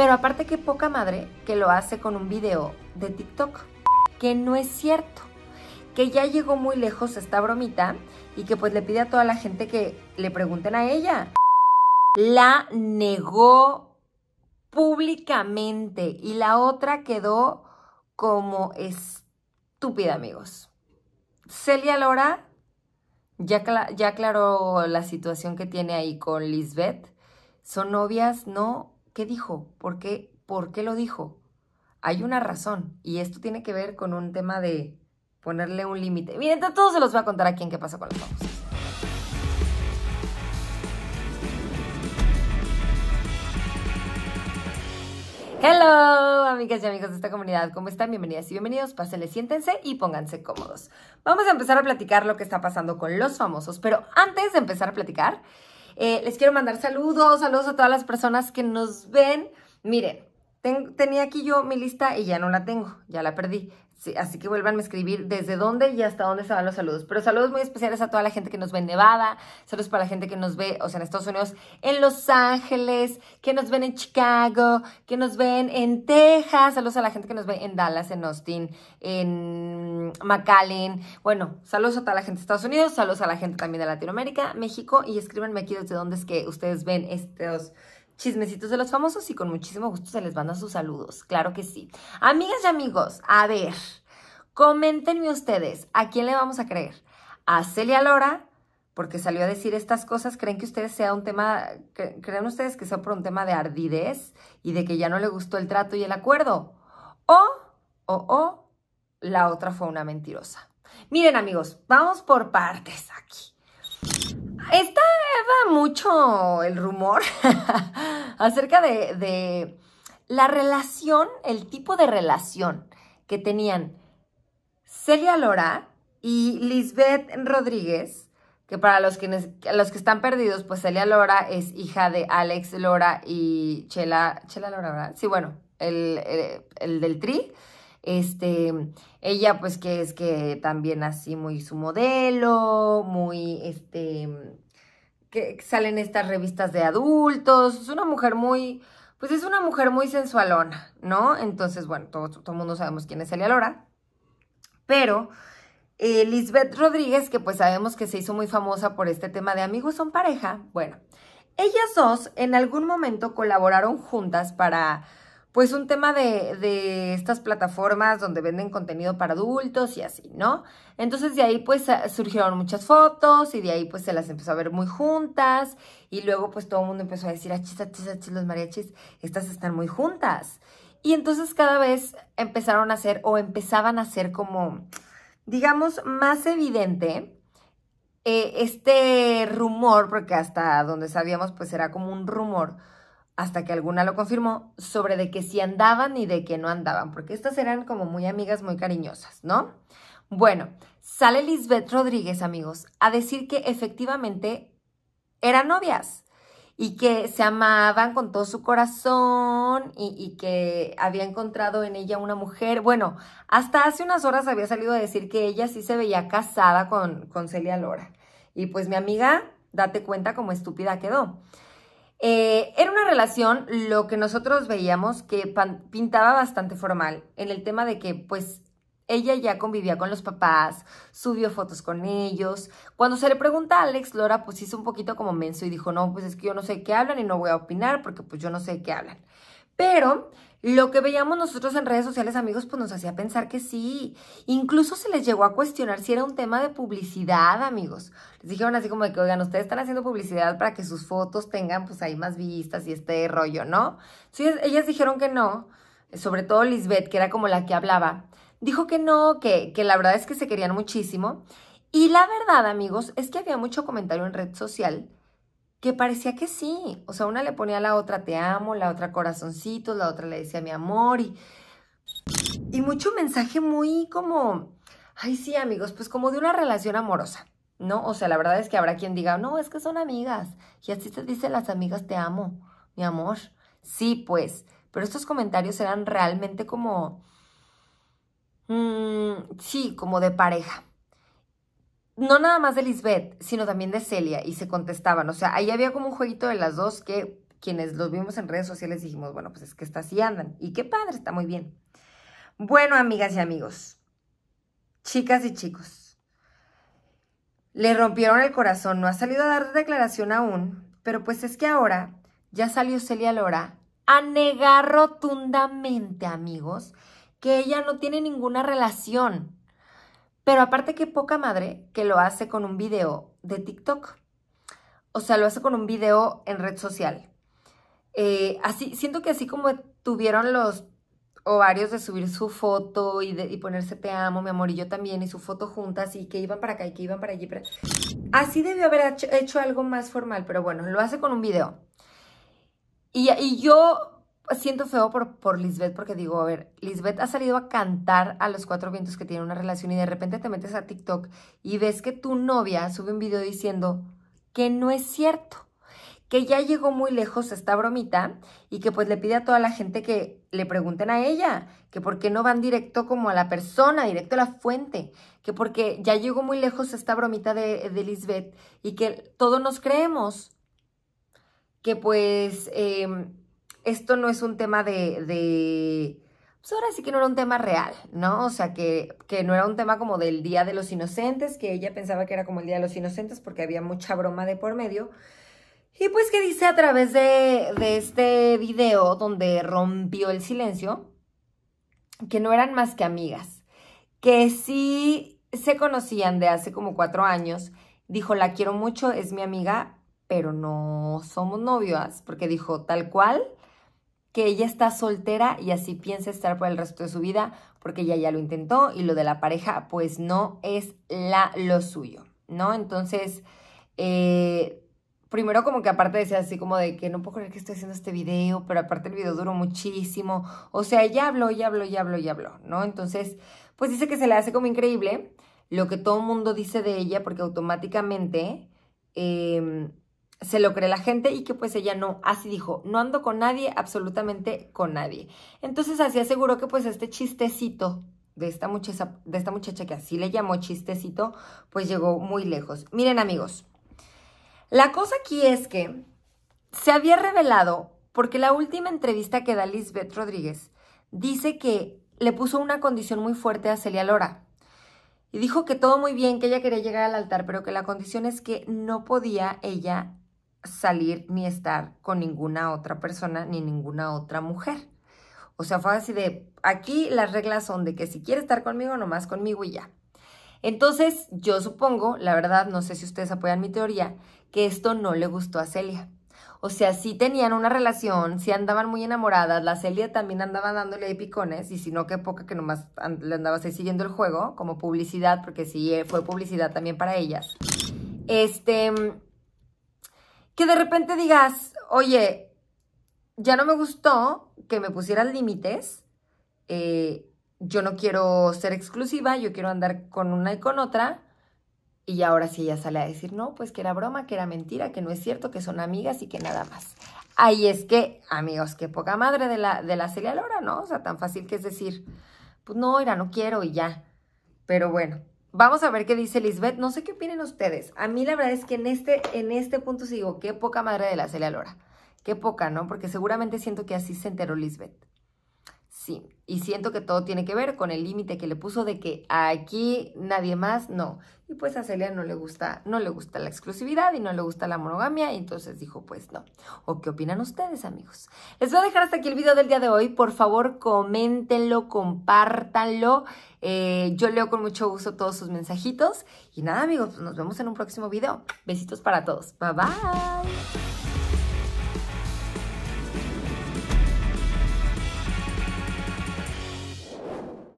Pero aparte que poca madre que lo hace con un video de TikTok, que no es cierto, que ya llegó muy lejos esta bromita y que pues le pide a toda la gente que le pregunten a ella. La negó públicamente y la otra quedó como estúpida, amigos. Celia Lora ya, ya aclaró la situación que tiene ahí con Lisbeth. Son novias, no, ¿Qué dijo? ¿Por qué? ¿Por qué lo dijo? Hay una razón y esto tiene que ver con un tema de ponerle un límite. Miren, todos se los voy a contar aquí en qué pasa con los famosos. Hello, amigas y amigos de esta comunidad, ¿cómo están? Bienvenidas y bienvenidos, pásenle, siéntense y pónganse cómodos. Vamos a empezar a platicar lo que está pasando con los famosos, pero antes de empezar a platicar, eh, les quiero mandar saludos, saludos a todas las personas que nos ven. Miren, tenía aquí yo mi lista y ya no la tengo, ya la perdí. Sí, así que vuelvan a escribir desde dónde y hasta dónde se van los saludos. Pero saludos muy especiales a toda la gente que nos ve en Nevada, saludos para la gente que nos ve, o sea, en Estados Unidos, en Los Ángeles, que nos ven en Chicago, que nos ven en Texas, saludos a la gente que nos ve en Dallas, en Austin, en McAllen. Bueno, saludos a toda la gente de Estados Unidos, saludos a la gente también de Latinoamérica, México, y escríbanme aquí desde dónde es que ustedes ven estos chismecitos de los famosos y con muchísimo gusto se les manda sus saludos, claro que sí. Amigas y amigos, a ver, comentenme ustedes, ¿a quién le vamos a creer? ¿A Celia Lora? Porque salió a decir estas cosas, ¿creen que ustedes sea un tema, creen ustedes que sea por un tema de ardidez y de que ya no le gustó el trato y el acuerdo? O, o, o, la otra fue una mentirosa. Miren amigos, vamos por partes aquí. Estaba mucho el rumor acerca de, la relación, el tipo de relación que tenían Celia Lora y Lisbeth Rodríguez, que para los que, los que están perdidos, pues Celia Lora es hija de Alex Lora y Chela, Chela Lora, ¿verdad? Sí, bueno, el del Tri. Este, ella pues que es que también así muy su modelo, muy este, que salen estas revistas de adultos, es una mujer muy, pues es una mujer muy sensualona, ¿no? Entonces, bueno, todo, el mundo sabemos quién es Elia Lora, pero eh, Lisbeth Rodríguez, que pues sabemos que se hizo muy famosa por este tema de amigos son pareja, bueno, ellas dos en algún momento colaboraron juntas para pues un tema de, de, estas plataformas donde venden contenido para adultos y así, ¿no? Entonces de ahí pues ah, surgieron muchas fotos y de ahí pues se las empezó a ver muy juntas y luego pues todo el mundo empezó a decir, achis, ah, achis, ah, achis, los mariachis, estas están muy juntas. Y entonces cada vez empezaron a ser o empezaban a ser como, digamos, más evidente eh, este rumor, porque hasta donde sabíamos pues era como un rumor, hasta que alguna lo confirmó, sobre de que si andaban y de que no andaban, porque estas eran como muy amigas, muy cariñosas, ¿no? Bueno, sale Lisbeth Rodríguez, amigos, a decir que efectivamente eran novias y que se amaban con todo su corazón y, que había encontrado en ella una mujer. Bueno, hasta hace unas horas había salido a decir que ella sí se veía casada con, con Celia Lora. Y pues mi amiga, date cuenta cómo estúpida quedó. Eh, era una relación, lo que nosotros veíamos, que pintaba bastante formal, en el tema de que, pues, ella ya convivía con los papás, subió fotos con ellos. Cuando se le pregunta a Alex Lora, pues hizo un poquito como menso y dijo, no, pues es que yo no sé qué hablan y no voy a opinar porque pues yo no sé qué hablan. Pero lo que veíamos nosotros en redes sociales, amigos, pues nos hacía pensar que sí. Incluso se les llegó a cuestionar si era un tema de publicidad, amigos. Les dijeron así como de que, oigan, ustedes están haciendo publicidad para que sus fotos tengan pues ahí más vistas y este rollo, ¿no? Sí, ellas dijeron que no, sobre todo Lisbeth, que era como la que hablaba, dijo que no, que, que la verdad es que se querían muchísimo. Y la verdad, amigos, es que había mucho comentario en red social que parecía que sí. O sea, una le ponía a la otra te amo, la otra corazoncitos, la otra le decía mi amor y, y mucho mensaje muy como, ay sí amigos, pues como de una relación amorosa, ¿no? O sea, la verdad es que habrá quien diga, no, es que son amigas y así te dice las amigas te amo, mi amor. Sí, pues, pero estos comentarios eran realmente como, mm, sí, como de pareja no nada más de Lisbeth, sino también de Celia, y se contestaban. O sea, ahí había como un jueguito de las dos que quienes los vimos en redes sociales dijimos, bueno, pues es que estas sí andan. Y qué padre, está muy bien. Bueno, amigas y amigos, chicas y chicos, le rompieron el corazón, no ha salido a dar declaración aún, pero pues es que ahora ya salió Celia Lora a negar rotundamente, amigos, que ella no tiene ninguna relación pero aparte que poca madre que lo hace con un video de TikTok. O sea, lo hace con un video en red social. Eh, así, siento que así como tuvieron los ovarios de subir su foto y, ponerse te amo, mi amor, y yo también, y su foto juntas, y que iban para acá y que iban para allí. Así debió haber hecho, algo más formal, pero bueno, lo hace con un video. Y, y yo siento feo por, por Lisbeth porque digo, a ver, Lisbeth ha salido a cantar a los cuatro vientos que tiene una relación y de repente te metes a TikTok y ves que tu novia sube un video diciendo que no es cierto, que ya llegó muy lejos esta bromita y que pues le pide a toda la gente que le pregunten a ella, que por qué no van directo como a la persona, directo a la fuente, que porque ya llegó muy lejos esta bromita de, de Lisbeth y que todos nos creemos que pues... Em, esto no es un tema de, pues ahora sí que no era un tema real, ¿no? O sea, que, no era un tema como del Día de los Inocentes, que ella pensaba que era como el Día de los Inocentes porque había mucha broma de por medio. Y pues que dice a través de, de este video donde rompió el silencio, que no eran más que amigas, que sí se conocían de hace como cuatro años, dijo, la quiero mucho, es mi amiga, pero no somos novias, porque dijo, tal cual, que ella está soltera y así piensa estar por el resto de su vida, porque ella ya lo intentó y lo de la pareja pues no es la, lo suyo, ¿no? Entonces, eh, primero como que aparte decía así como de que no puedo creer que estoy haciendo este video, pero aparte el video duró muchísimo, o sea, ya habló, ya habló, ya habló, ya habló, ¿no? Entonces, pues dice que se le hace como increíble lo que todo el mundo dice de ella, porque automáticamente... Em, se lo cree la gente y que pues ella no, así dijo, no ando con nadie, absolutamente con nadie. Entonces así aseguró que pues este chistecito de esta, muchacha, de esta muchacha que así le llamó chistecito, pues llegó muy lejos. Miren amigos, la cosa aquí es que se había revelado porque la última entrevista que da Lisbeth Rodríguez dice que le puso una condición muy fuerte a Celia Lora. Y dijo que todo muy bien, que ella quería llegar al altar, pero que la condición es que no podía ella salir ni estar con ninguna otra persona ni ninguna otra mujer. O sea, fue así de, aquí las reglas son de que si quiere estar conmigo, nomás conmigo y ya. Entonces, yo supongo, la verdad, no sé si ustedes apoyan mi teoría, que esto no le gustó a Celia. O sea, si tenían una relación, sí andaban muy enamoradas, la Celia también andaba dándole picones, y si no, qué poca que nomás le andaba siguiendo el juego, como publicidad, porque sí eh, fue publicidad también para ellas. Este, que de repente digas, oye, ya no me gustó que me pusieran límites, eh, yo no quiero ser exclusiva, yo quiero andar con una y con otra. Y ahora sí ella sale a decir, no, pues que era broma, que era mentira, que no es cierto, que son amigas y que nada más. Ahí es que, amigos, qué poca madre de la, de la Celia Lora, ¿no? O sea, tan fácil que es decir, pues no, era, no quiero y ya. Pero bueno, Vamos a ver qué dice Lisbeth. No sé qué opinen ustedes. A mí la verdad es que en este, en este punto sigo, qué poca madre de la Celia Lora. Qué poca, ¿no? Porque seguramente siento que así se enteró Lisbeth. Sí, y siento que todo tiene que ver con el límite que le puso de que aquí nadie más, no. Y pues a Celia no le gusta, no le gusta la exclusividad y no le gusta la monogamia, y entonces dijo, pues no. ¿O qué opinan ustedes, amigos? Les voy a dejar hasta aquí el video del día de hoy. Por favor, coméntenlo, compártanlo. Eh, yo leo con mucho gusto todos sus mensajitos. Y nada, amigos, pues nos vemos en un próximo video. Besitos para todos. Bye bye.